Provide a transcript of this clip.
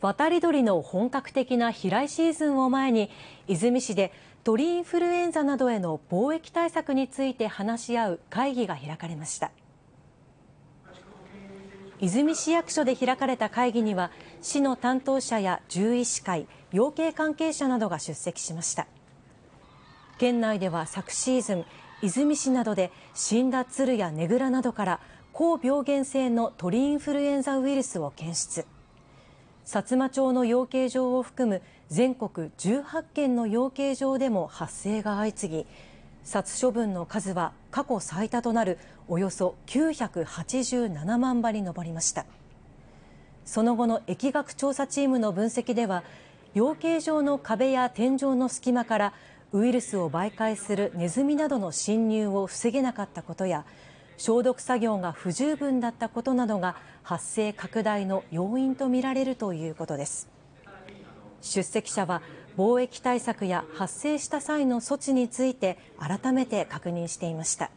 渡り鳥の本格的な飛来シーズンを前に出水市で鳥インフルエンザなどへの防疫対策について話し合う会議が開かれました出水市役所で開かれた会議には市の担当者や獣医師会養鶏関係者などが出席しました県内では昨シーズン出水市などで死んだ鶴やねぐらなどから高病原性の鳥インフルエンザウイルスを検出薩摩町の養鶏場を含む全国18件の養鶏場でも発生が相次ぎ殺処分の数は過去最多となるおよそ987万羽に上りましたその後の疫学調査チームの分析では養鶏場の壁や天井の隙間からウイルスを媒介するネズミなどの侵入を防げなかったことや消毒作業が不十分だったことなどが発生拡大の要因とみられるということです。出席者は防疫対策や発生した際の措置について改めて確認していました。